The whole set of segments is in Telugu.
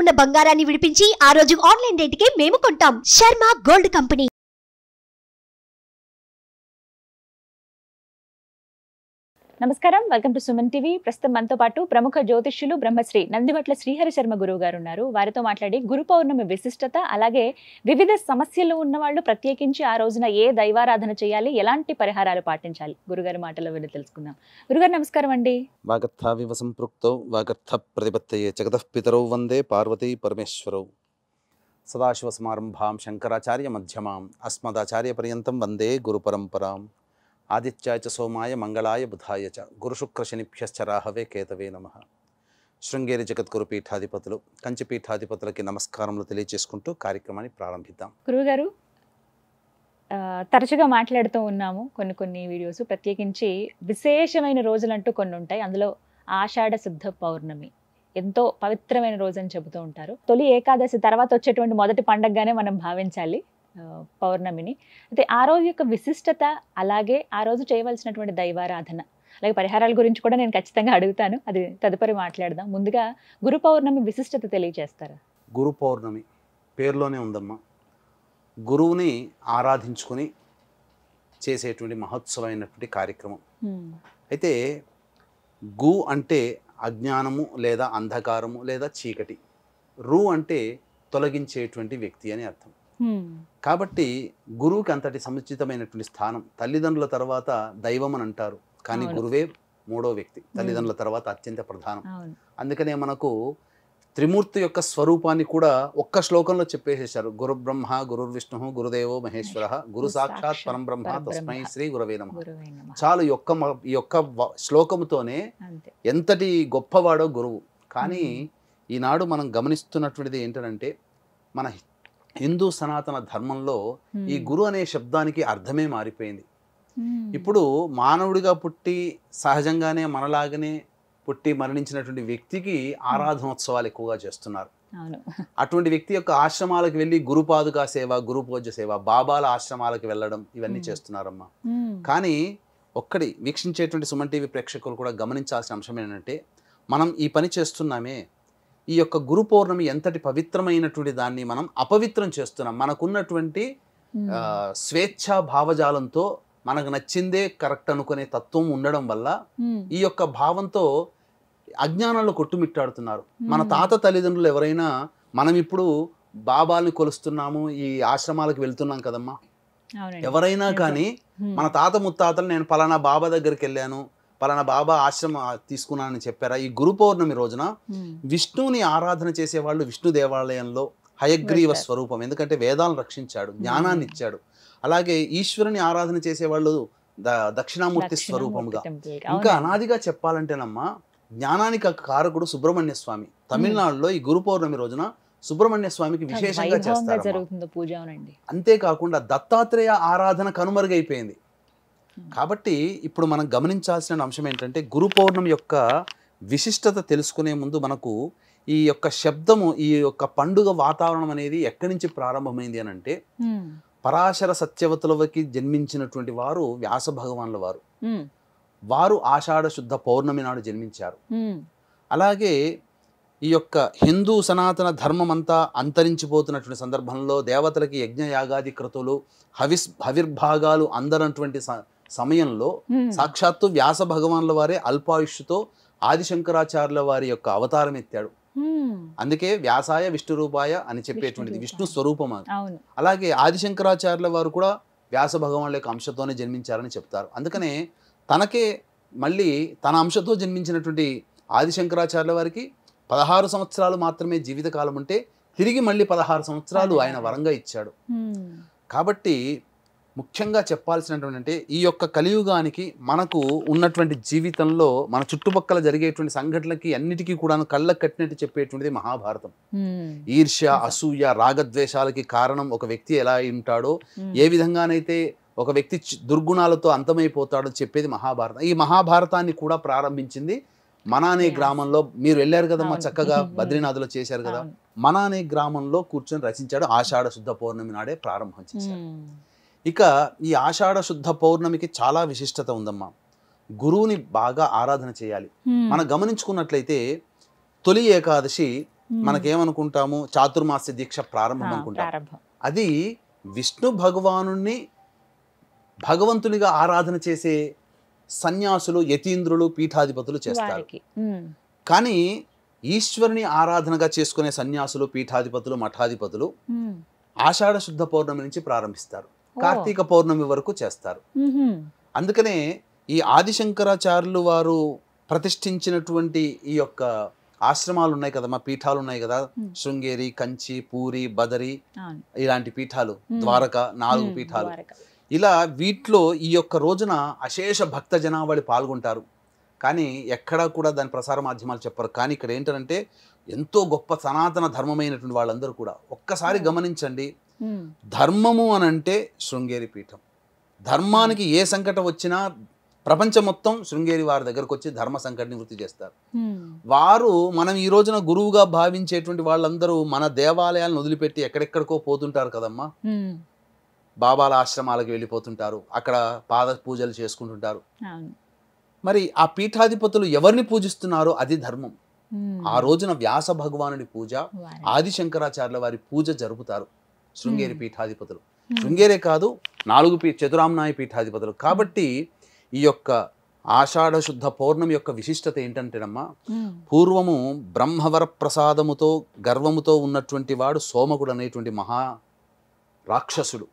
ఉన్న బంగారాన్ని విడిపించి ఆ రోజు ఆన్లైన్ రేటుకే మేము కొంటాం శర్మ గోల్డ్ కంపెనీ నమస్కారం వెల్కమ్ టు సుమన్ టీవీ ప్రస్తుతం మనతో పాటు ప్రముఖ జ్యోతిష్యులు బ్రహ్మశ్రీ నందివట్ల శ్రీహరి శర్మ గురువు గారు ఉన్నారు వారితో మాట్లాడి గురు పౌర్ణమి విశిష్టత అలాగే వివిధ సమస్యలు ఉన్న వాళ్ళు ప్రత్యేకించి ఆ రోజున ఏ దైవారాధన చేయాలి ఎలాంటి పరిహారాలు పాటించాలి గురుగారి మాటలో వెళ్ళి తెలుసుకుందాం గురుగారు నమస్కారం అండి వాగర్థావివ సంపృక్తౌ వాగర్థ ప్రతిపత్తయే పితరౌ వందే పార్వతీ పరమేశ్వరౌ సదాశివసమారంభాం శంకరాచార్య మధ్యమాం అస్మదాచార్య పర్యంతం వందే పరంపరాం ఆదిత్యాయ సోమాయ మంగళాయ బుధాయ చ గురుశుక్రశనిభ్యశ్చ కేతవే నమ శృంగేరి జగద్గురు పీఠాధిపతులు కంచి పీఠాధిపతులకి నమస్కారములు తెలియజేసుకుంటూ కార్యక్రమాన్ని ప్రారంభిద్దాం గురుగారు తరచుగా మాట్లాడుతూ ఉన్నాము కొన్ని కొన్ని వీడియోస్ ప్రత్యేకించి విశేషమైన రోజులంటూ కొన్ని ఉంటాయి అందులో ఆషాఢ శుద్ధ పౌర్ణమి ఎంతో పవిత్రమైన రోజు అని చెబుతూ ఉంటారు తొలి ఏకాదశి తర్వాత వచ్చేటువంటి మొదటి పండగగానే మనం భావించాలి పౌర్ణమిని అయితే ఆ రోజు యొక్క విశిష్టత అలాగే ఆ రోజు చేయవలసినటువంటి దైవారాధన అలాగే పరిహారాల గురించి కూడా నేను ఖచ్చితంగా అడుగుతాను అది తదుపరి మాట్లాడదాం ముందుగా గురు పౌర్ణమి విశిష్టత తెలియజేస్తారా గురు పౌర్ణమి పేరులోనే ఉందమ్మా గురువుని ఆరాధించుకొని చేసేటువంటి మహోత్సవమైనటువంటి కార్యక్రమం అయితే గు అంటే అజ్ఞానము లేదా అంధకారము లేదా చీకటి రు అంటే తొలగించేటువంటి వ్యక్తి అని అర్థం కాబట్టి గురువుకి అంతటి సముచితమైనటువంటి స్థానం తల్లిదండ్రుల తర్వాత దైవం అని అంటారు కానీ గురువే మూడో వ్యక్తి తల్లిదండ్రుల తర్వాత అత్యంత ప్రధానం అందుకనే మనకు త్రిమూర్తి యొక్క స్వరూపాన్ని కూడా ఒక్క శ్లోకంలో చెప్పేసేశారు గురు బ్రహ్మ గురు విష్ణు గురుదేవో మహేశ్వర గురు సాక్షాత్ పరంబ్రహ్మ తస్మై శ్రీ గురవే నమ చాలు యొక్క ఈ యొక్క శ్లోకముతోనే ఎంతటి గొప్పవాడో గురువు కానీ ఈనాడు మనం గమనిస్తున్నటువంటిది ఏంటంటే మన హిందూ సనాతన ధర్మంలో ఈ hmm. గురు అనే శబ్దానికి అర్థమే మారిపోయింది hmm. ఇప్పుడు మానవుడిగా పుట్టి సహజంగానే మనలాగనే పుట్టి మరణించినటువంటి వ్యక్తికి hmm. ఆరాధనోత్సవాలు ఎక్కువగా చేస్తున్నారు అటువంటి వ్యక్తి యొక్క ఆశ్రమాలకు వెళ్ళి గురుపాదుకా సేవ గురు పూజ సేవ బాబాల ఆశ్రమాలకు వెళ్ళడం ఇవన్నీ చేస్తున్నారమ్మా కానీ ఒక్కడి వీక్షించేటువంటి సుమన్ టీవీ ప్రేక్షకులు కూడా గమనించాల్సిన అంశం ఏంటంటే మనం ఈ పని చేస్తున్నామే ఈ యొక్క గురు పౌర్ణమి ఎంతటి పవిత్రమైనటువంటి దాన్ని మనం అపవిత్రం చేస్తున్నాం మనకున్నటువంటి స్వేచ్ఛ భావజాలంతో మనకు నచ్చిందే కరెక్ట్ అనుకునే తత్వం ఉండడం వల్ల ఈ యొక్క భావంతో అజ్ఞానంలో కొట్టుమిట్టాడుతున్నారు మన తాత తల్లిదండ్రులు ఎవరైనా మనం ఇప్పుడు బాబాల్ని కొలుస్తున్నాము ఈ ఆశ్రమాలకు వెళ్తున్నాం కదమ్మా ఎవరైనా కానీ మన తాత ముత్తాతలు నేను పలానా బాబా దగ్గరికి వెళ్ళాను పలానా బాబా ఆశ్రమం తీసుకున్నానని చెప్పారా ఈ గురు పౌర్ణమి రోజున విష్ణువుని ఆరాధన చేసే వాళ్ళు విష్ణు దేవాలయంలో హయగ్రీవ స్వరూపం ఎందుకంటే వేదాలను రక్షించాడు జ్ఞానాన్ని ఇచ్చాడు అలాగే ఈశ్వరుని ఆరాధన చేసేవాళ్ళు ద దక్షిణామూర్తి స్వరూపంగా ఇంకా అనాదిగా చెప్పాలంటేనమ్మా జ్ఞానానికి కారకుడు సుబ్రహ్మణ్య స్వామి తమిళనాడులో ఈ గురు పౌర్ణమి రోజున సుబ్రహ్మణ్య స్వామికి విశేషంగా చేస్తారు అంతేకాకుండా దత్తాత్రేయ ఆరాధన కనుమరుగైపోయింది కాబట్టి ఇప్పుడు మనం గమనించాల్సిన అంశం ఏంటంటే గురు పౌర్ణమి యొక్క విశిష్టత తెలుసుకునే ముందు మనకు ఈ యొక్క శబ్దము ఈ యొక్క పండుగ వాతావరణం అనేది ఎక్కడి నుంచి ప్రారంభమైంది అని అంటే పరాశర సత్యవతులకి జన్మించినటువంటి వారు వ్యాస భగవానుల వారు వారు ఆషాఢ శుద్ధ పౌర్ణమి నాడు జన్మించారు అలాగే ఈ యొక్క హిందూ సనాతన ధర్మం అంతా అంతరించిపోతున్నటువంటి సందర్భంలో దేవతలకి యజ్ఞయాగాది క్రతులు హవిస్ హవిర్భాగాలు అందరటువంటి సమయంలో సాక్షాత్తు వ్యాస భగవాన్ల వారే అల్పాయుష్తో ఆదిశంకరాచార్యుల వారి యొక్క అవతారం ఎత్తాడు అందుకే వ్యాసాయ విష్ణు రూపాయ అని చెప్పేటువంటిది విష్ణు స్వరూపం అది అలాగే ఆదిశంకరాచార్యుల వారు కూడా వ్యాస భగవానుల యొక్క అంశతోనే జన్మించారని చెప్తారు అందుకనే తనకే మళ్ళీ తన అంశతో జన్మించినటువంటి ఆదిశంకరాచార్యుల వారికి పదహారు సంవత్సరాలు మాత్రమే జీవితకాలం ఉంటే తిరిగి మళ్ళీ పదహారు సంవత్సరాలు ఆయన వరంగా ఇచ్చాడు కాబట్టి ముఖ్యంగా చెప్పాల్సినటువంటి అంటే ఈ యొక్క కలియుగానికి మనకు ఉన్నటువంటి జీవితంలో మన చుట్టుపక్కల జరిగేటువంటి సంఘటనలకి అన్నిటికీ కూడా కళ్ళకు కట్టినట్టు చెప్పేటువంటిది మహాభారతం ఈర్ష్య అసూయ రాగద్వేషాలకి కారణం ఒక వ్యక్తి ఎలా ఉంటాడో ఏ విధంగానైతే ఒక వ్యక్తి దుర్గుణాలతో అంతమైపోతాడో చెప్పేది మహాభారతం ఈ మహాభారతాన్ని కూడా ప్రారంభించింది మన అనే గ్రామంలో మీరు వెళ్ళారు కదా మా చక్కగా బద్రీనాథ్లో చేశారు కదా మన అనే గ్రామంలో కూర్చొని రచించాడు ఆషాఢ శుద్ధ పౌర్ణమి నాడే ప్రారంభం చేశారు ఇక ఈ ఆషాఢ శుద్ధ పౌర్ణమికి చాలా విశిష్టత ఉందమ్మా గురువుని బాగా ఆరాధన చేయాలి మనం గమనించుకున్నట్లయితే తొలి ఏకాదశి మనకేమనుకుంటాము చాతుర్మాస్య దీక్ష ప్రారంభం అనుకుంటాం అది విష్ణు భగవాను భగవంతునిగా ఆరాధన చేసే సన్యాసులు యతీంద్రులు పీఠాధిపతులు చేస్తారు కానీ ఈశ్వరుని ఆరాధనగా చేసుకునే సన్యాసులు పీఠాధిపతులు మఠాధిపతులు ఆషాఢ శుద్ధ పౌర్ణమి నుంచి ప్రారంభిస్తారు కార్తీక పౌర్ణమి వరకు చేస్తారు అందుకనే ఈ ఆదిశంకరాచార్యులు వారు ప్రతిష్ఠించినటువంటి ఈ యొక్క ఆశ్రమాలు ఉన్నాయి కదా మా పీఠాలు ఉన్నాయి కదా శృంగేరి కంచి పూరి బదరి ఇలాంటి పీఠాలు ద్వారక నాలుగు పీఠాలు ఇలా వీటిలో ఈ యొక్క రోజున అశేష భక్త జనావళి పాల్గొంటారు కానీ ఎక్కడా కూడా దాని ప్రసార మాధ్యమాలు చెప్పరు కానీ ఇక్కడ ఏంటంటే ఎంతో గొప్ప సనాతన ధర్మమైనటువంటి వాళ్ళందరూ కూడా ఒక్కసారి గమనించండి ధర్మము అని అంటే శృంగేరి పీఠం ధర్మానికి ఏ సంకటం వచ్చినా ప్రపంచం మొత్తం శృంగేరి వారి దగ్గరకు వచ్చి ధర్మ సంకట నివృత్తి చేస్తారు వారు మనం ఈ రోజున గురువుగా భావించేటువంటి వాళ్ళందరూ మన దేవాలయాలను వదిలిపెట్టి ఎక్కడెక్కడికో పోతుంటారు కదమ్మా బాబాల ఆశ్రమాలకు వెళ్ళిపోతుంటారు అక్కడ పాద పూజలు చేసుకుంటుంటారు మరి ఆ పీఠాధిపతులు ఎవరిని పూజిస్తున్నారో అది ధర్మం ఆ రోజున వ్యాస భగవానుడి పూజ ఆది శంకరాచార్యుల వారి పూజ జరుపుతారు శృంగేరి పీఠాధిపతులు శృంగేరే కాదు నాలుగు పీ చతురామ్నాయ పీఠాధిపతులు కాబట్టి ఈ యొక్క ఆషాఢ శుద్ధ పౌర్ణమి యొక్క విశిష్టత ఏంటంటేనమ్మా పూర్వము బ్రహ్మవర ప్రసాదముతో గర్వముతో ఉన్నటువంటి వాడు సోమకుడు అనేటువంటి మహా రాక్షసుడు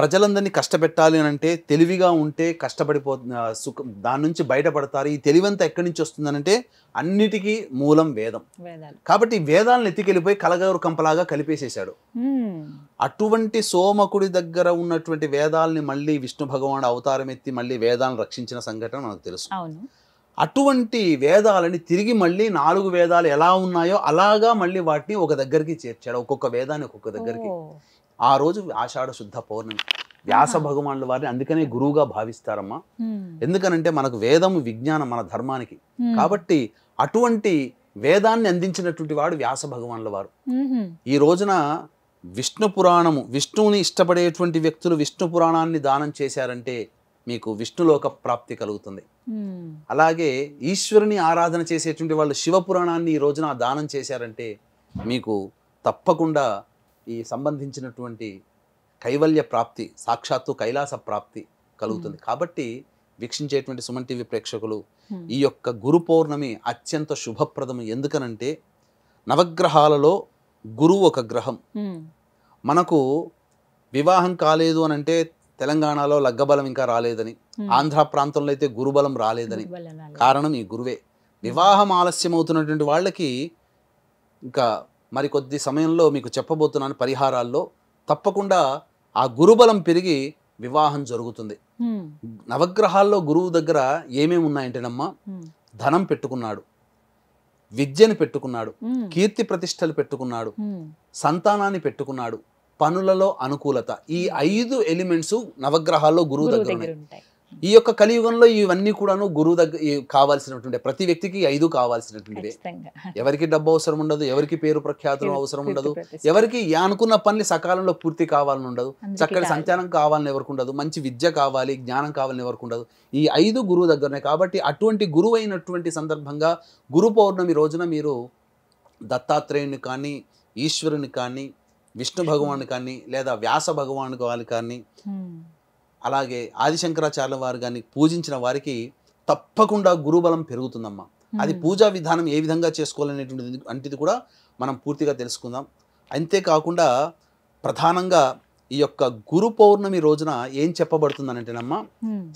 ప్రజలందరినీ కష్టపెట్టాలి అని అంటే తెలివిగా ఉంటే కష్టపడిపో సుఖం దాని నుంచి బయటపడతారు ఈ తెలివంతా ఎక్కడి నుంచి అంటే అన్నిటికీ మూలం వేదం కాబట్టి వేదాలను ఎత్తికెళ్ళిపోయి కలగరు కంపలాగా కలిపేసేశాడు అటువంటి సోమకుడి దగ్గర ఉన్నటువంటి వేదాలని మళ్ళీ విష్ణు భగవానుడు అవతారం ఎత్తి మళ్ళీ వేదాలను రక్షించిన సంఘటన మనకు తెలుసు అటువంటి వేదాలని తిరిగి మళ్ళీ నాలుగు వేదాలు ఎలా ఉన్నాయో అలాగా మళ్ళీ వాటిని ఒక దగ్గరికి చేర్చాడు ఒక్కొక్క వేదాన్ని ఒక్కొక్క దగ్గరికి ఆ రోజు ఆషాఢ శుద్ధ పౌర్ణమి వ్యాస భగవానుల వారిని అందుకనే గురువుగా భావిస్తారమ్మా ఎందుకనంటే మనకు వేదం విజ్ఞానం మన ధర్మానికి కాబట్టి అటువంటి వేదాన్ని అందించినటువంటి వాడు వ్యాస భగవానుల వారు ఈ రోజున విష్ణు పురాణము విష్ణువుని ఇష్టపడేటువంటి వ్యక్తులు విష్ణు పురాణాన్ని దానం చేశారంటే మీకు విష్ణులోక ప్రాప్తి కలుగుతుంది అలాగే ఈశ్వరుని ఆరాధన చేసేటువంటి వాళ్ళు శివ పురాణాన్ని ఈ రోజున దానం చేశారంటే మీకు తప్పకుండా ఈ సంబంధించినటువంటి కైవల్య ప్రాప్తి సాక్షాత్తు కైలాస ప్రాప్తి కలుగుతుంది hmm. కాబట్టి వీక్షించేటువంటి సుమన్ టీవీ ప్రేక్షకులు hmm. ఈ యొక్క గురు పౌర్ణమి అత్యంత శుభప్రదం ఎందుకనంటే నవగ్రహాలలో గురువు ఒక గ్రహం hmm. మనకు వివాహం కాలేదు అని అంటే తెలంగాణలో లగ్గబలం ఇంకా రాలేదని ఆంధ్ర ప్రాంతంలో అయితే గురుబలం రాలేదని కారణం ఈ గురువే వివాహం ఆలస్యం అవుతున్నటువంటి వాళ్ళకి ఇంకా మరికొద్ది సమయంలో మీకు చెప్పబోతున్నాను పరిహారాల్లో తప్పకుండా ఆ గురుబలం పెరిగి వివాహం జరుగుతుంది నవగ్రహాల్లో గురువు దగ్గర ఏమేమి ఉన్నాయంటేనమ్మా ధనం పెట్టుకున్నాడు విద్యను పెట్టుకున్నాడు కీర్తి ప్రతిష్టలు పెట్టుకున్నాడు సంతానాన్ని పెట్టుకున్నాడు పనులలో అనుకూలత ఈ ఐదు ఎలిమెంట్స్ నవగ్రహాల్లో గురువు దగ్గర ఉన్నాయి ఈ యొక్క కలియుగంలో ఇవన్నీ కూడాను గురువు దగ్గర కావాల్సినటువంటి ప్రతి వ్యక్తికి ఐదు కావాల్సినటువంటిదే ఎవరికి డబ్బు అవసరం ఉండదు ఎవరికి పేరు ప్రఖ్యాతులు అవసరం ఉండదు ఎవరికి అనుకున్న పనులు సకాలంలో పూర్తి కావాలని ఉండదు చక్కటి సంచారం కావాలని ఎవరికి ఉండదు మంచి విద్య కావాలి జ్ఞానం కావాలని ఎవరికి ఉండదు ఈ ఐదు గురువు దగ్గరనే కాబట్టి అటువంటి గురువు అయినటువంటి సందర్భంగా గురు పౌర్ణమి రోజున మీరు దత్తాత్రేయుని కానీ ఈశ్వరుని కానీ విష్ణు భగవాను కానీ లేదా వ్యాస భగవాను కానీ అలాగే ఆదిశంకరాచార్య వారు కానీ పూజించిన వారికి తప్పకుండా గురుబలం పెరుగుతుందమ్మా అది పూజా విధానం ఏ విధంగా చేసుకోవాలనేటువంటిది అంటిది కూడా మనం పూర్తిగా తెలుసుకుందాం అంతేకాకుండా ప్రధానంగా ఈ యొక్క గురు పౌర్ణమి రోజున ఏం చెప్పబడుతుంది అంటేనమ్మా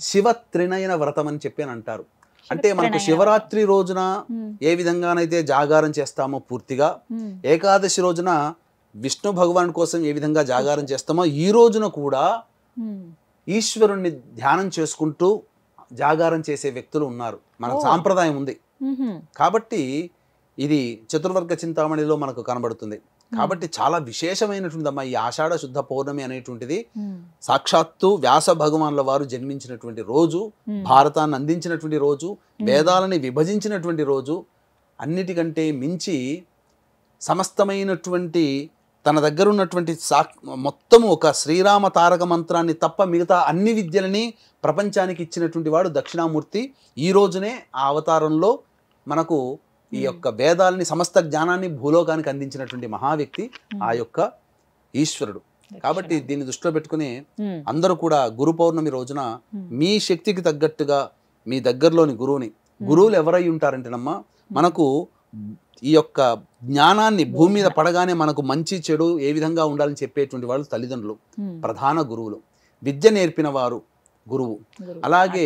శివ త్రినయన వ్రతం అని చెప్పి అని అంటారు అంటే మనకు శివరాత్రి రోజున ఏ విధంగానైతే జాగారం చేస్తామో పూర్తిగా ఏకాదశి రోజున విష్ణు భగవాన్ కోసం ఏ విధంగా జాగారం చేస్తామో ఈ రోజున కూడా ఈశ్వరుణ్ణి ధ్యానం చేసుకుంటూ జాగారం చేసే వ్యక్తులు ఉన్నారు మన సాంప్రదాయం ఉంది కాబట్టి ఇది చతుర్వర్గ చింతామణిలో మనకు కనబడుతుంది కాబట్టి చాలా విశేషమైనటువంటి అమ్మా ఈ ఆషాఢ శుద్ధ పౌర్ణమి అనేటువంటిది సాక్షాత్తు వ్యాస భగవాన్ల వారు జన్మించినటువంటి రోజు భారతాన్ని అందించినటువంటి రోజు వేదాలని విభజించినటువంటి రోజు అన్నిటికంటే మించి సమస్తమైనటువంటి తన దగ్గర ఉన్నటువంటి సా మొత్తం ఒక శ్రీరామ తారక మంత్రాన్ని తప్ప మిగతా అన్ని విద్యలని ప్రపంచానికి ఇచ్చినటువంటి వాడు దక్షిణామూర్తి ఈ రోజునే ఆ అవతారంలో మనకు ఈ యొక్క వేదాలని సమస్త జ్ఞానాన్ని భూలోకానికి అందించినటువంటి మహావ్యక్తి ఆ యొక్క ఈశ్వరుడు కాబట్టి దీన్ని దృష్టిలో పెట్టుకుని అందరూ కూడా గురు పౌర్ణమి రోజున మీ శక్తికి తగ్గట్టుగా మీ దగ్గరలోని గురువుని గురువులు ఎవరై ఉంటారంటేనమ్మా మనకు ఈ యొక్క జ్ఞానాన్ని భూమి మీద పడగానే మనకు మంచి చెడు ఏ విధంగా ఉండాలని చెప్పేటువంటి వాళ్ళు తల్లిదండ్రులు ప్రధాన గురువులు విద్య నేర్పిన వారు గురువు అలాగే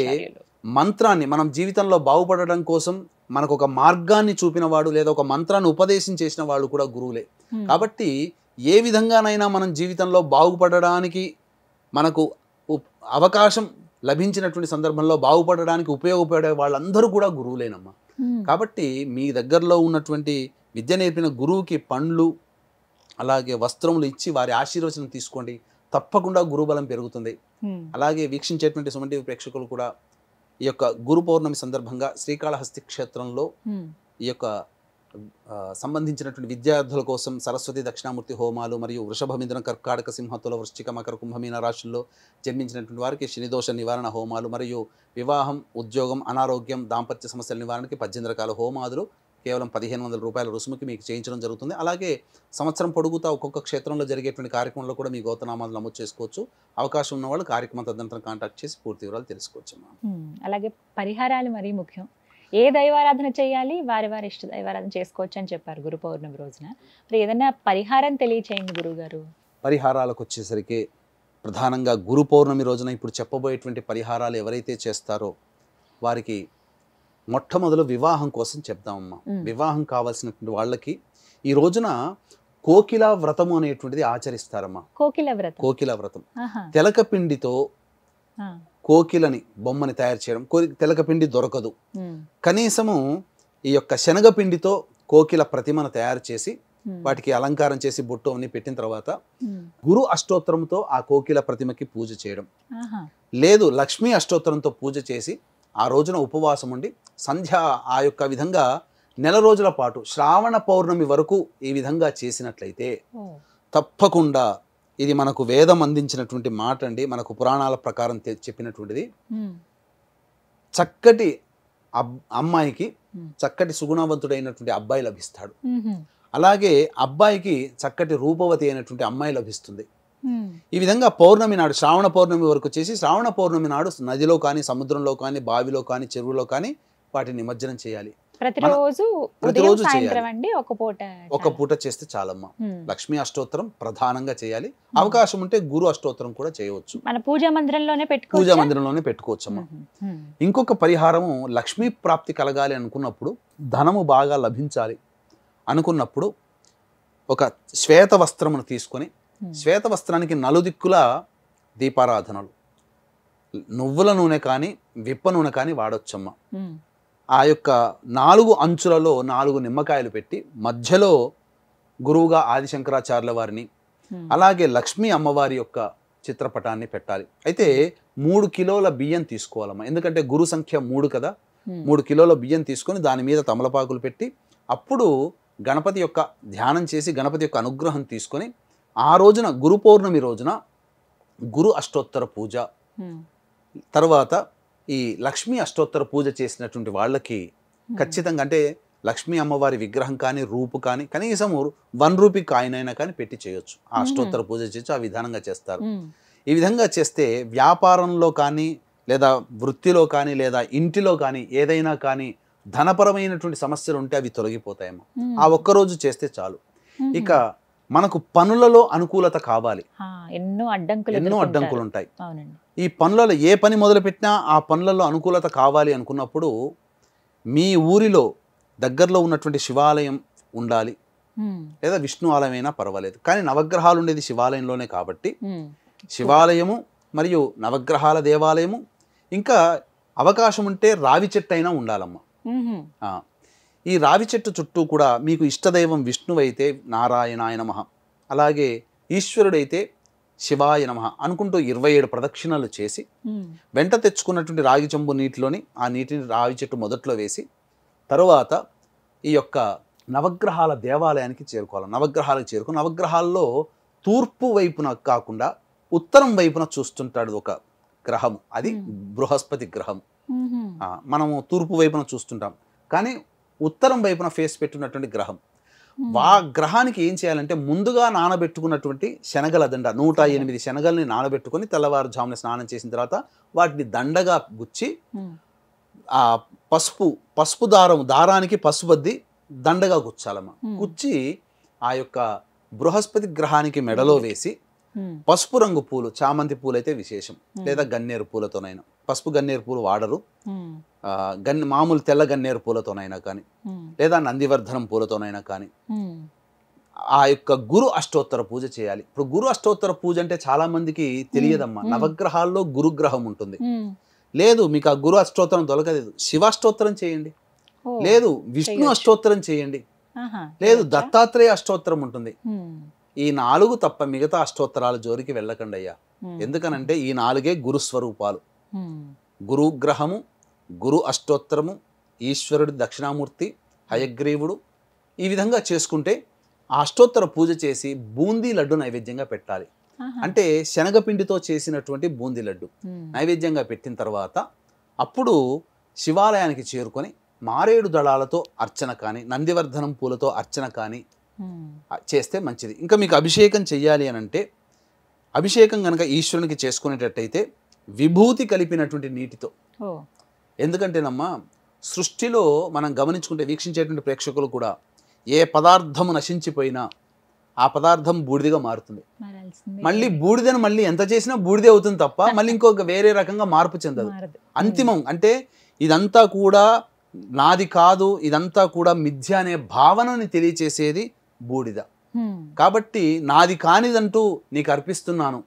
మంత్రాన్ని మనం జీవితంలో బాగుపడడం కోసం మనకు ఒక మార్గాన్ని చూపినవాడు లేదా ఒక మంత్రాన్ని ఉపదేశం చేసిన వాళ్ళు కూడా గురువులే కాబట్టి ఏ విధంగానైనా మనం జీవితంలో బాగుపడడానికి మనకు అవకాశం లభించినటువంటి సందర్భంలో బాగుపడడానికి ఉపయోగపడే వాళ్ళందరూ కూడా గురువులేనమ్మా కాబట్టి మీ దగ్గరలో ఉన్నటువంటి విద్య నేర్పిన గురువుకి పండ్లు అలాగే వస్త్రములు ఇచ్చి వారి ఆశీర్వచనం తీసుకోండి తప్పకుండా గురుబలం పెరుగుతుంది అలాగే వీక్షించేటువంటి సుమంటి ప్రేక్షకులు కూడా ఈ యొక్క గురు పౌర్ణమి సందర్భంగా శ్రీకాళహస్తి క్షేత్రంలో ఈ యొక్క సంబంధించినటువంటి విద్యార్థుల కోసం సరస్వతి దక్షిణామూర్తి హోమాలు మరియు మిథున కర్కాటక సింహతుల వృశ్చిక మకర కుంభమీన రాశుల్లో జన్మించినటువంటి వారికి శనిదోష నివారణ హోమాలు మరియు వివాహం ఉద్యోగం అనారోగ్యం దాంపత్య సమస్యల నివారణకి పద్దెనిమిది రకాల హోమాదులు కేవలం పదిహేను వందల రూపాయల రుసుముకి మీకు చేయించడం జరుగుతుంది అలాగే సంవత్సరం పొడుగుతా ఒక్కొక్క క్షేత్రంలో జరిగేటువంటి కార్యక్రమంలో కూడా మీ గోతనామాలు నమోదు చేసుకోవచ్చు అవకాశం ఉన్న వాళ్ళు కార్యక్రమం తదంతరం కాంటాక్ట్ చేసి పూర్తి వివరాలు తెలుసుకోవచ్చు అలాగే పరిహారాలు మరీ ముఖ్యం ఏ దైవారాధన చేయాలి వారి వారి ఇష్ట దైవారాధన చేసుకోవచ్చు అని చెప్పారు గురు పౌర్ణమి రోజున మరి ఏదైనా పరిహారం తెలియచేయండి గురువుగారు పరిహారాలకు వచ్చేసరికి ప్రధానంగా గురు పౌర్ణమి రోజున ఇప్పుడు చెప్పబోయేటువంటి పరిహారాలు ఎవరైతే చేస్తారో వారికి మొట్టమొదలు వివాహం కోసం చెప్దామమ్మా వివాహం కావాల్సినటువంటి వాళ్ళకి ఈ రోజున కోకిల వ్రతము అనేటువంటిది ఆచరిస్తారమ్మా కోకిల వ్రతం కోకిల వ్రతం తెలకపిండితో కోకిలని బొమ్మని తయారు చేయడం కోరి తెలకపిండి దొరకదు కనీసము ఈ యొక్క శనగపిండితో కోకిల ప్రతిమను తయారు చేసి వాటికి అలంకారం చేసి బొట్టు అన్ని పెట్టిన తర్వాత గురు అష్టోత్తరంతో ఆ కోకిల ప్రతిమకి పూజ చేయడం లేదు లక్ష్మీ అష్టోత్తరంతో పూజ చేసి ఆ రోజున ఉపవాసం ఉండి సంధ్య ఆ యొక్క విధంగా నెల రోజుల పాటు శ్రావణ పౌర్ణమి వరకు ఈ విధంగా చేసినట్లయితే తప్పకుండా ఇది మనకు వేదం అందించినటువంటి మాట అండి మనకు పురాణాల ప్రకారం చెప్పినటువంటిది చక్కటి అమ్మాయికి చక్కటి సుగుణవంతుడైనటువంటి అబ్బాయి లభిస్తాడు అలాగే అబ్బాయికి చక్కటి రూపవతి అయినటువంటి అమ్మాయి లభిస్తుంది ఈ విధంగా పౌర్ణమి నాడు శ్రావణ పౌర్ణమి వరకు చేసి శ్రావణ పౌర్ణమి నాడు నదిలో కానీ సముద్రంలో కానీ బావిలో కానీ చెరువులో కానీ వాటిని నిమజ్జనం చేయాలి ప్రతిరోజు ఉదయం ఒక పూట ఒక పూట చేస్తే చాలమ్మ లక్ష్మీ అష్టోత్తరం ప్రధానంగా చేయాలి అవకాశం ఉంటే గురు అష్టోత్తరం కూడా చేయవచ్చు మన పూజా మందిరంలోనే పెట్టుకో పూజా మందిరంలోనే పెట్టుకోవచ్చమ్మా ఇంకొక పరిహారం లక్ష్మీ ప్రాప్తి కలగాలి అనుకున్నప్పుడు ధనము బాగా లభించాలి అనుకున్నప్పుడు ఒక శ్వేత వస్త్రమును తీసుకొని శ్వేత వస్త్రానికి నలుదిక్కుల దీపారాధనలు నువ్వుల నూనె కానీ విప్ప నూనె కానీ వాడొచ్చమ్మా ఆ యొక్క నాలుగు అంచులలో నాలుగు నిమ్మకాయలు పెట్టి మధ్యలో గురువుగా ఆదిశంకరాచార్యుల వారిని అలాగే లక్ష్మీ అమ్మవారి యొక్క చిత్రపటాన్ని పెట్టాలి అయితే మూడు కిలోల బియ్యం తీసుకోవాలమ్మా ఎందుకంటే గురు సంఖ్య మూడు కదా మూడు కిలోల బియ్యం తీసుకొని దాని మీద తమలపాకులు పెట్టి అప్పుడు గణపతి యొక్క ధ్యానం చేసి గణపతి యొక్క అనుగ్రహం తీసుకొని ఆ రోజున గురు పౌర్ణమి రోజున గురు అష్టోత్తర పూజ తర్వాత ఈ లక్ష్మీ అష్టోత్తర పూజ చేసినటువంటి వాళ్ళకి hmm. ఖచ్చితంగా అంటే లక్ష్మీ అమ్మవారి విగ్రహం కానీ రూపు కానీ కనీసం వన్ రూపీ కాయిన్ అయినా కానీ పెట్టి చేయొచ్చు ఆ hmm. అష్టోత్తర పూజ చేయొచ్చు ఆ విధానంగా చేస్తారు hmm. ఈ విధంగా చేస్తే వ్యాపారంలో కానీ లేదా వృత్తిలో కానీ లేదా ఇంటిలో కానీ ఏదైనా కానీ ధనపరమైనటువంటి సమస్యలు ఉంటే అవి తొలగిపోతాయేమో ఆ ఒక్కరోజు చేస్తే చాలు ఇక మనకు పనులలో అనుకూలత కావాలి ఎన్నో అడ్డంకులు ఎన్నో అడ్డంకులు ఉంటాయి ఈ పనులలో ఏ పని మొదలుపెట్టినా ఆ పనులలో అనుకూలత కావాలి అనుకున్నప్పుడు మీ ఊరిలో దగ్గరలో ఉన్నటువంటి శివాలయం ఉండాలి లేదా విష్ణు ఆలయమైనా పర్వాలేదు కానీ నవగ్రహాలు ఉండేది శివాలయంలోనే కాబట్టి శివాలయము మరియు నవగ్రహాల దేవాలయము ఇంకా అవకాశం ఉంటే రావి చెట్టు అయినా ఉండాలమ్మ ఈ రావి చెట్టు చుట్టూ కూడా మీకు ఇష్టదైవం విష్ణువైతే నారాయణాయన మహ అలాగే ఈశ్వరుడైతే శివాయ నమ అనుకుంటూ ఇరవై ఏడు ప్రదక్షిణలు చేసి వెంట తెచ్చుకున్నటువంటి రాగి చెంబు నీటిలోని ఆ నీటిని రావి చెట్టు మొదట్లో వేసి తరువాత ఈ యొక్క నవగ్రహాల దేవాలయానికి చేరుకోవాలి నవగ్రహాలకు చేరుకుని నవగ్రహాల్లో తూర్పు వైపున కాకుండా ఉత్తరం వైపున చూస్తుంటాడు ఒక గ్రహం అది బృహస్పతి గ్రహం మనము తూర్పు వైపున చూస్తుంటాం కానీ ఉత్తరం వైపున ఫేస్ పెట్టినటువంటి గ్రహం ఆ గ్రహానికి ఏం చేయాలంటే ముందుగా నానబెట్టుకున్నటువంటి శనగల దండ నూట ఎనిమిది శనగల్ని నానబెట్టుకొని తెల్లవారుజామున స్నానం చేసిన తర్వాత వాటిని దండగా గుచ్చి ఆ పసుపు పసుపు దారం దారానికి పసుపు అద్ది దండగా గుచ్చాలమ్మా గుచ్చి ఆ యొక్క బృహస్పతి గ్రహానికి మెడలో వేసి పసుపు రంగు పూలు చామంతి పూలు అయితే విశేషం లేదా గన్నేరు పూలతోనైనా పసుపు గన్నేరు పూలు వాడరు గన్ మామూలు తెల్ల గన్నేరు పూలతోనైనా కానీ లేదా నందివర్ధనం పూలతోనైనా కానీ ఆ యొక్క గురు అష్టోత్తర పూజ చేయాలి ఇప్పుడు గురు అష్టోత్తర పూజ అంటే చాలా మందికి తెలియదమ్మా నవగ్రహాల్లో గురుగ్రహం ఉంటుంది లేదు మీకు ఆ గురు అష్టోత్తరం దొరకలేదు శివాష్టోత్తరం చేయండి లేదు విష్ణు అష్టోత్తరం చేయండి లేదు దత్తాత్రేయ అష్టోత్తరం ఉంటుంది ఈ నాలుగు తప్ప మిగతా అష్టోత్తరాల జోరికి వెళ్ళకండి అయ్యా ఎందుకనంటే ఈ నాలుగే గురుస్వరూపాలు గురుగ్రహము గురు అష్టోత్తరము ఈశ్వరుడు దక్షిణామూర్తి హయగ్రీవుడు ఈ విధంగా చేసుకుంటే అష్టోత్తర పూజ చేసి బూందీ లడ్డు నైవేద్యంగా పెట్టాలి అంటే శనగపిండితో చేసినటువంటి బూందీ లడ్డు నైవేద్యంగా పెట్టిన తర్వాత అప్పుడు శివాలయానికి చేరుకొని మారేడు దళాలతో అర్చన కానీ నందివర్ధనం పూలతో అర్చన కానీ చేస్తే మంచిది ఇంకా మీకు అభిషేకం చెయ్యాలి అని అంటే అభిషేకం కనుక ఈశ్వరునికి చేసుకునేటట్టయితే విభూతి కలిపినటువంటి నీటితో ఎందుకంటేనమ్మా సృష్టిలో మనం గమనించుకుంటే వీక్షించేటువంటి ప్రేక్షకులు కూడా ఏ పదార్థము నశించిపోయినా ఆ పదార్థం బూడిదిగా మారుతుంది మళ్ళీ బూడిదని మళ్ళీ ఎంత చేసినా బూడిదే అవుతుంది తప్ప మళ్ళీ ఇంకొక వేరే రకంగా మార్పు చెందదు అంతిమం అంటే ఇదంతా కూడా నాది కాదు ఇదంతా కూడా మిథ్య అనే భావనని తెలియచేసేది బూడిద కాబట్టి నాది కానిదంటూ నీకు అర్పిస్తున్నాను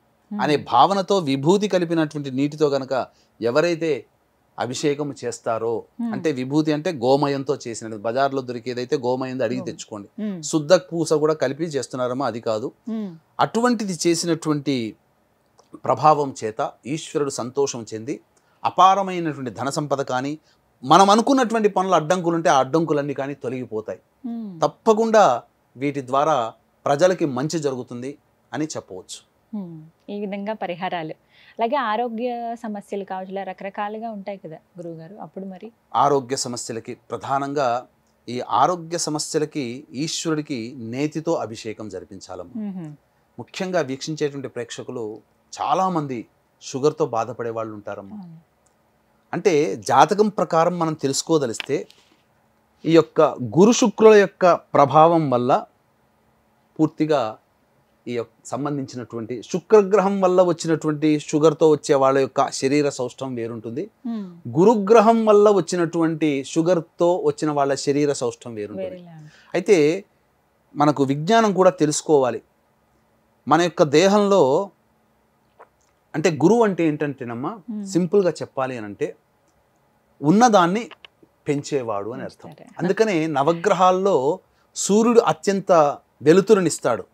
అనే భావనతో విభూతి కలిపినటువంటి నీటితో గనక ఎవరైతే అభిషేకం చేస్తారో అంటే విభూతి అంటే గోమయంతో చేసిన బజార్లో దొరికేదైతే గోమయంది అడిగి తెచ్చుకోండి శుద్ధ పూస కూడా కలిపి చేస్తున్నారమ్మా అది కాదు అటువంటిది చేసినటువంటి ప్రభావం చేత ఈశ్వరుడు సంతోషం చెంది అపారమైనటువంటి ధన సంపద కానీ మనం అనుకున్నటువంటి పనుల అడ్డంకులు ఉంటే ఆ అడ్డంకులన్నీ కానీ తొలగిపోతాయి తప్పకుండా వీటి ద్వారా ప్రజలకి మంచి జరుగుతుంది అని చెప్పవచ్చు ఈ విధంగా పరిహారాలు అలాగే ఆరోగ్య సమస్యలు కావచ్చు రకరకాలుగా ఉంటాయి కదా గురువు గారు అప్పుడు మరి ఆరోగ్య సమస్యలకి ప్రధానంగా ఈ ఆరోగ్య సమస్యలకి ఈశ్వరుడికి నేతితో అభిషేకం జరిపించాలమ్మ ముఖ్యంగా వీక్షించేటువంటి ప్రేక్షకులు చాలామంది షుగర్తో బాధపడే వాళ్ళు ఉంటారమ్మా అంటే జాతకం ప్రకారం మనం తెలుసుకోదలిస్తే ఈ యొక్క గురు శుక్రుల యొక్క ప్రభావం వల్ల పూర్తిగా ఈ సంబంధించినటువంటి శుక్రగ్రహం వల్ల వచ్చినటువంటి షుగర్తో వచ్చే వాళ్ళ యొక్క శరీర సౌష్టం వేరుంటుంది గురుగ్రహం వల్ల వచ్చినటువంటి షుగర్తో వచ్చిన వాళ్ళ శరీర సౌష్టం వేరుంటుంది అయితే మనకు విజ్ఞానం కూడా తెలుసుకోవాలి మన యొక్క దేహంలో అంటే గురువు అంటే ఏంటంటేనమ్మా సింపుల్గా చెప్పాలి అని అంటే ఉన్నదాన్ని పెంచేవాడు అని అర్థం అందుకనే నవగ్రహాల్లో సూర్యుడు అత్యంత వెలుతురునిస్తాడు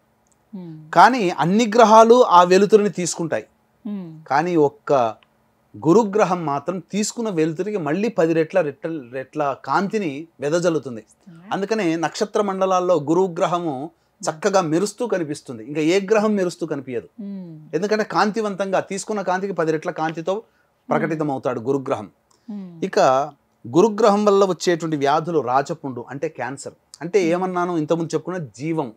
కానీ అన్ని గ్రహాలు ఆ వెలుతురుని తీసుకుంటాయి కానీ ఒక్క గురుగ్రహం మాత్రం తీసుకున్న వెలుతురికి మళ్ళీ పది రెట్ల రెట్ల రెట్ల కాంతిని వెదజల్లుతుంది అందుకనే నక్షత్ర మండలాల్లో గురుగ్రహము చక్కగా మెరుస్తూ కనిపిస్తుంది ఇంకా ఏ గ్రహం మెరుస్తూ కనిపించదు ఎందుకంటే కాంతివంతంగా తీసుకున్న కాంతికి పది రెట్ల కాంతితో ప్రకటితం అవుతాడు గురుగ్రహం ఇక గురుగ్రహం వల్ల వచ్చేటువంటి వ్యాధులు రాజపుండు అంటే క్యాన్సర్ అంటే ఏమన్నాను ఇంతకుముందు చెప్పుకున్న జీవం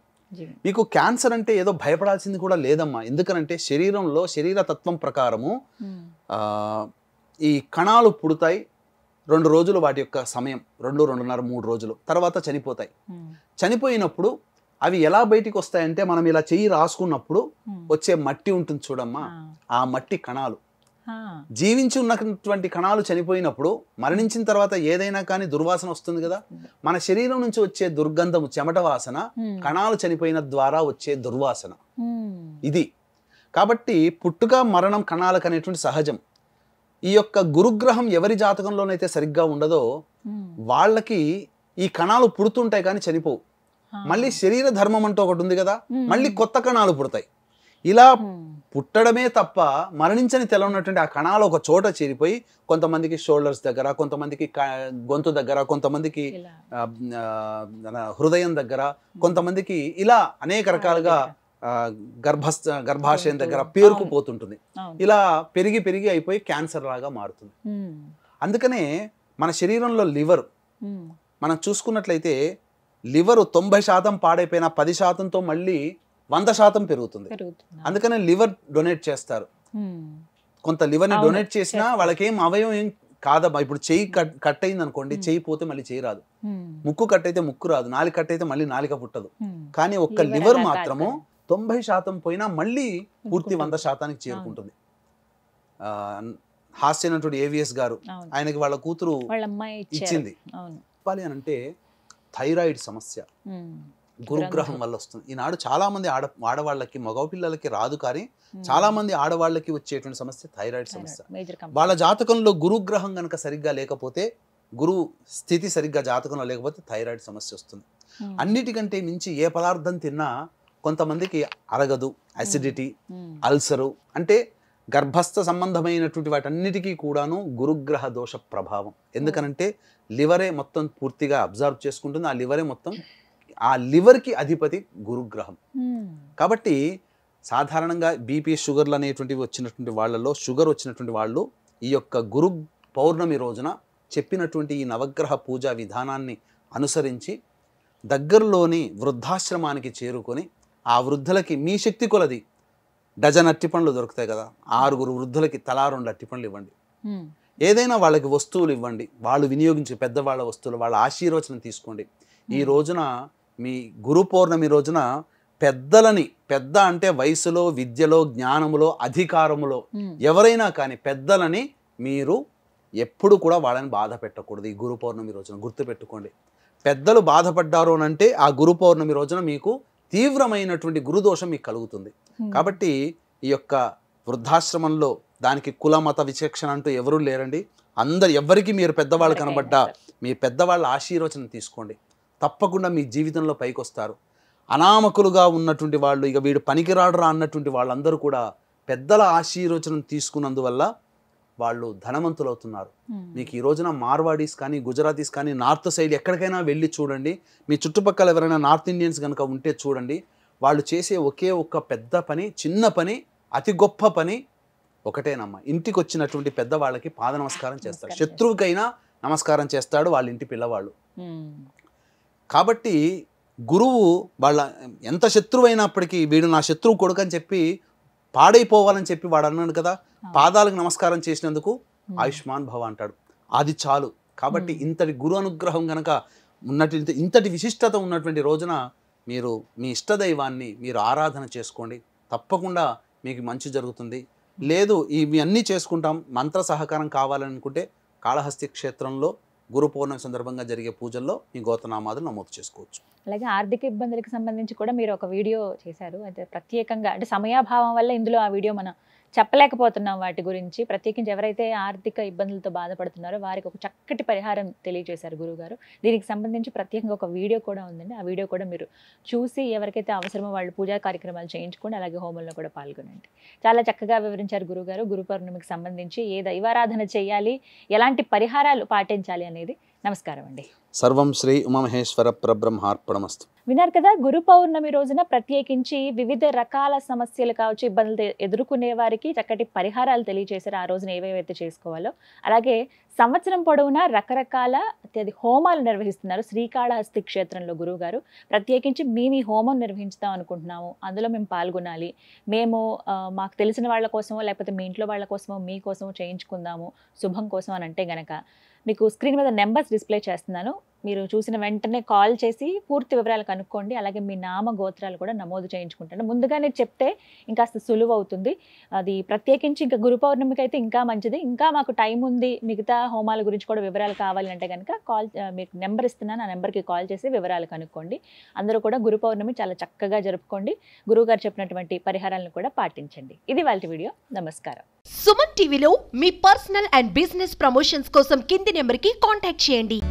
మీకు క్యాన్సర్ అంటే ఏదో భయపడాల్సింది కూడా లేదమ్మా ఎందుకనంటే శరీరంలో శరీర తత్వం ప్రకారము ఈ కణాలు పుడతాయి రెండు రోజులు వాటి యొక్క సమయం రెండు రెండున్నర మూడు రోజులు తర్వాత చనిపోతాయి చనిపోయినప్పుడు అవి ఎలా బయటికి వస్తాయంటే మనం ఇలా చెయ్యి రాసుకున్నప్పుడు వచ్చే మట్టి ఉంటుంది చూడమ్మా ఆ మట్టి కణాలు జీవించి ఉన్నటువంటి కణాలు చనిపోయినప్పుడు మరణించిన తర్వాత ఏదైనా కానీ దుర్వాసన వస్తుంది కదా మన శరీరం నుంచి వచ్చే దుర్గంధము చెమట వాసన కణాలు చనిపోయిన ద్వారా వచ్చే దుర్వాసన ఇది కాబట్టి పుట్టుక మరణం కణాలకు అనేటువంటి సహజం ఈ యొక్క గురుగ్రహం ఎవరి జాతకంలోనైతే సరిగ్గా ఉండదో వాళ్ళకి ఈ కణాలు పుడుతుంటాయి కానీ చనిపోవు మళ్ళీ శరీర ధర్మం అంటూ ఒకటి ఉంది కదా మళ్ళీ కొత్త కణాలు పుడతాయి ఇలా hmm. పుట్టడమే తప్ప మరణించని తెలవనటువంటి ఆ కణాలు ఒక చోట చేరిపోయి కొంతమందికి షోల్డర్స్ దగ్గర కొంతమందికి గొంతు దగ్గర కొంతమందికి హృదయం దగ్గర కొంతమందికి ఇలా అనేక రకాలుగా గర్భస్థ గర్భాశయం దగ్గర పేరుకుపోతుంటుంది ఇలా పెరిగి పెరిగి అయిపోయి క్యాన్సర్ లాగా మారుతుంది hmm. అందుకనే మన శరీరంలో లివర్ hmm. మనం చూసుకున్నట్లయితే లివరు తొంభై శాతం పాడైపోయిన పది శాతంతో మళ్ళీ వంద శాతం పెరుగుతుంది అందుకనే లివర్ డొనేట్ చేస్తారు కొంత లివర్ ని డొనేట్ చేసినా వాళ్ళకేం అవయవం ఏం కాదమ్మా ఇప్పుడు చెయ్యి కట్ కట్ అయింది అనుకోండి చెయ్యి పోతే మళ్ళీ చెయ్యి రాదు ముక్కు కట్ అయితే ముక్కు రాదు నాలుగు కట్ అయితే మళ్ళీ నాలిక పుట్టదు కానీ ఒక్క లివర్ మాత్రము తొంభై శాతం పోయినా మళ్ళీ పూర్తి వంద శాతానికి చేరుకుంటుంది హాస్య నటుడు ఏవిఎస్ గారు ఆయనకి వాళ్ళ కూతురు ఇచ్చింది చెప్పాలి అని అంటే థైరాయిడ్ సమస్య గురుగ్రహం వల్ల వస్తుంది ఈనాడు చాలామంది ఆడ ఆడవాళ్ళకి మగపిల్లలకి రాదు కానీ చాలామంది ఆడవాళ్ళకి వచ్చేటువంటి సమస్య థైరాయిడ్ సమస్య వాళ్ళ జాతకంలో గురుగ్రహం కనుక సరిగ్గా లేకపోతే గురువు స్థితి సరిగ్గా జాతకంలో లేకపోతే థైరాయిడ్ సమస్య వస్తుంది అన్నిటికంటే మించి ఏ పదార్థం తిన్నా కొంతమందికి అరగదు అసిడిటీ అల్సరు అంటే గర్భస్థ సంబంధమైనటువంటి వాటన్నిటికీ కూడాను గురుగ్రహ దోష ప్రభావం ఎందుకనంటే లివరే మొత్తం పూర్తిగా అబ్జర్వ్ చేసుకుంటుంది ఆ లివరే మొత్తం ఆ లివర్కి అధిపతి గురుగ్రహం కాబట్టి సాధారణంగా బీపీ షుగర్లు అనేటువంటివి వచ్చినటువంటి వాళ్ళలో షుగర్ వచ్చినటువంటి వాళ్ళు ఈ యొక్క గురు పౌర్ణమి రోజున చెప్పినటువంటి ఈ నవగ్రహ పూజా విధానాన్ని అనుసరించి దగ్గరలోని వృద్ధాశ్రమానికి చేరుకొని ఆ వృద్ధులకి మీ శక్తి కొలది డజన్ అట్టి పండ్లు దొరుకుతాయి కదా ఆరుగురు వృద్ధులకి తలా రెండు అట్టి పండ్లు ఇవ్వండి ఏదైనా వాళ్ళకి వస్తువులు ఇవ్వండి వాళ్ళు వినియోగించే పెద్దవాళ్ళ వస్తువులు వాళ్ళ ఆశీర్వచనం తీసుకోండి ఈ రోజున మీ గురు పౌర్ణమి రోజున పెద్దలని పెద్ద అంటే వయసులో విద్యలో జ్ఞానములో అధికారములో ఎవరైనా కానీ పెద్దలని మీరు ఎప్పుడు కూడా వాళ్ళని బాధ పెట్టకూడదు ఈ గురు పౌర్ణమి రోజున గుర్తుపెట్టుకోండి పెద్దలు బాధపడ్డారు అంటే ఆ గురు పౌర్ణమి రోజున మీకు తీవ్రమైనటువంటి గురుదోషం మీకు కలుగుతుంది కాబట్టి ఈ యొక్క వృద్ధాశ్రమంలో దానికి కుల మత విచక్షణ అంటూ ఎవరూ లేరండి అందరు ఎవరికి మీరు పెద్దవాళ్ళు కనబడ్డా మీ పెద్దవాళ్ళ ఆశీర్వచనం తీసుకోండి తప్పకుండా మీ జీవితంలో పైకి వస్తారు అనామకులుగా ఉన్నటువంటి వాళ్ళు ఇక వీడు పనికిరాడరా అన్నటువంటి వాళ్ళందరూ కూడా పెద్దల ఆశీర్వచనం తీసుకున్నందువల్ల వాళ్ళు ధనవంతులు అవుతున్నారు మీకు ఈ రోజున మార్వాడీస్ కానీ గుజరాతీస్ కానీ నార్త్ సైడ్ ఎక్కడికైనా వెళ్ళి చూడండి మీ చుట్టుపక్కల ఎవరైనా నార్త్ ఇండియన్స్ కనుక ఉంటే చూడండి వాళ్ళు చేసే ఒకే ఒక్క పెద్ద పని చిన్న పని అతి గొప్ప పని ఒకటేనమ్మా ఇంటికి వచ్చినటువంటి పెద్దవాళ్ళకి పాద నమస్కారం చేస్తారు శత్రువుకైనా నమస్కారం చేస్తాడు వాళ్ళ ఇంటి పిల్లవాళ్ళు కాబట్టి గురువు వాళ్ళ ఎంత శత్రువు అయినప్పటికీ వీడు నా శత్రువు కొడుకు అని చెప్పి పాడైపోవాలని చెప్పి వాడు అన్నాడు కదా పాదాలకు నమస్కారం చేసినందుకు ఆయుష్మాన్ భవ అంటాడు అది చాలు కాబట్టి ఇంతటి గురు అనుగ్రహం కనుక ఉన్నటువంటి ఇంతటి విశిష్టత ఉన్నటువంటి రోజున మీరు మీ ఇష్టదైవాన్ని మీరు ఆరాధన చేసుకోండి తప్పకుండా మీకు మంచి జరుగుతుంది లేదు ఇవి అన్నీ చేసుకుంటాం మంత్ర సహకారం కావాలనుకుంటే కాళహస్తి క్షేత్రంలో గురు పౌర్ణమి సందర్భంగా జరిగే పూజల్లో మీ గోతనామాదులు నమోదు చేసుకోవచ్చు అలాగే ఆర్థిక ఇబ్బందులకు సంబంధించి కూడా మీరు ఒక వీడియో చేశారు అయితే ప్రత్యేకంగా అంటే సమయాభావం వల్ల ఇందులో ఆ వీడియో మనం చెప్పలేకపోతున్నాం వాటి గురించి ప్రత్యేకించి ఎవరైతే ఆర్థిక ఇబ్బందులతో బాధపడుతున్నారో వారికి ఒక చక్కటి పరిహారం తెలియజేశారు గురువుగారు దీనికి సంబంధించి ప్రత్యేకంగా ఒక వీడియో కూడా ఉందండి ఆ వీడియో కూడా మీరు చూసి ఎవరికైతే అవసరమో వాళ్ళు పూజా కార్యక్రమాలు చేయించుకోండి అలాగే హోమంలో కూడా పాల్గొనండి చాలా చక్కగా వివరించారు గురువుగారు గురు పౌర్ణమికి సంబంధించి ఏ దైవారాధన చేయాలి ఎలాంటి పరిహారాలు పాటించాలి అనేది నమస్కారం అండి సర్వం శ్రీ ఉమామహేశ్వర ప్రబ్రహ్మార్పణమస్తు విన్నారు కదా గురు పౌర్ణమి రోజున ప్రత్యేకించి వివిధ రకాల సమస్యలు కావచ్చు ఇబ్బందులు ఎదుర్కొనే వారికి చక్కటి పరిహారాలు తెలియజేశారు ఆ రోజున ఏవేవైతే చేసుకోవాలో అలాగే సంవత్సరం పొడవునా రకరకాల అత్యధి హోమాలు నిర్వహిస్తున్నారు శ్రీకాళహస్తి క్షేత్రంలో గురువుగారు ప్రత్యేకించి మేము ఈ హోమం నిర్వహించుతాం అనుకుంటున్నాము అందులో మేము పాల్గొనాలి మేము మాకు తెలిసిన వాళ్ళ కోసమో లేకపోతే మీ ఇంట్లో వాళ్ళ కోసమో మీకోసమో చేయించుకుందాము శుభం కోసం అని అంటే గనక మీకు స్క్రీన్ మీద నెంబర్స్ డిస్ప్లే చేస్తున్నాను మీరు చూసిన వెంటనే కాల్ చేసి పూర్తి వివరాలు కనుక్కోండి అలాగే మీ నామ గోత్రాలు కూడా నమోదు చేయించుకుంటాను ముందుగా నేను చెప్తే ఇంకాస్త సులువు అవుతుంది అది ప్రత్యేకించి ఇంకా గురు పౌర్ణమికి అయితే ఇంకా మంచిది ఇంకా మాకు టైం ఉంది మిగతా హోమాల గురించి కూడా వివరాలు కావాలి అంటే కనుక కాల్ మీకు నెంబర్ ఇస్తున్నాను ఆ నెంబర్కి కాల్ చేసి వివరాలు కనుక్కోండి అందరూ కూడా గురు పౌర్ణమి చాలా చక్కగా జరుపుకోండి గురువుగారు చెప్పినటువంటి పరిహారాలను కూడా పాటించండి ఇది వాళ్ళ వీడియో నమస్కారం సుమన్ టీవీలో మీ పర్సనల్ అండ్ బిజినెస్ ప్రమోషన్స్ కోసం కింది నెంబర్కి కాంటాక్ట్ చేయండి